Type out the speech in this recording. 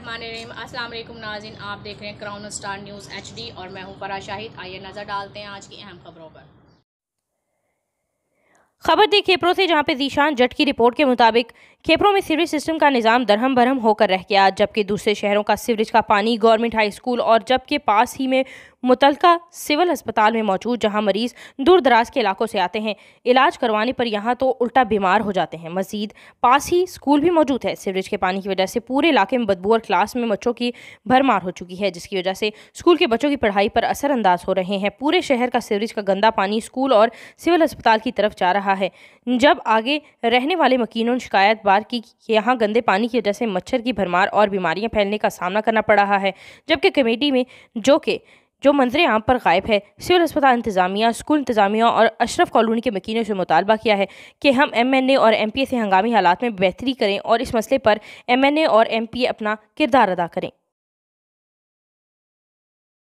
रहमान रहीम अस्सलाम वालेकुम नाजिन आप देख रहे हैं क्राउन स्टार न्यूज़ एचडी और मैं हूं फरा शाहिद आइए नज़र डालते हैं आज की अहम खबरों पर खबर दी खेपरों से जहां पे जीशान जट की रिपोर्ट के मुताबिक खेपरों में सीवरेज सिस्टम का निज़ाम दरहम बरहम होकर रह गया जबकि दूसरे शहरों का सीवरेज का पानी गवर्नमेंट हाई स्कूल और जबकि पास ही में मुतलका सिविल अस्पताल में मौजूद जहां मरीज़ दूर दराज के इलाकों से आते हैं इलाज करवाने पर यहाँ तो उल्टा बीमार हो जाते हैं मजीद पास ही स्कूल भी मौजूद है सीवरेज के पानी की वजह से पूरे इलाके में बदबू और क्लास में बच्चों की भरमार हो चुकी है जिसकी वजह से स्कूल के बच्चों की पढ़ाई पर असरअंदाज हो रहे हैं पूरे शहर का सीवरेज का गंदा पानी स्कूल और सिविल अस्पताल की तरफ जा रहा है जब आगे रहने वाले मकीनों ने शिकायत बार की कि यहाँ गंदे पानी की वजह से मच्छर की भरमार और बीमारियाँ फैलने का सामना करना पड़ रहा है जबकि कमेटी में जो कि जो मंजर आम पर गायब है सिविल अस्पताल इंतजामिया स्कूल इंतजामिया और अशरफ कॉलोनी के मकीनों से मुतालबा किया है कि हम एम एन ए और एम पी ए से हंगामी हालात में बेहतरी करें और इस मसले पर एम एन ए और एम पी ए अपना किरदार अदा करें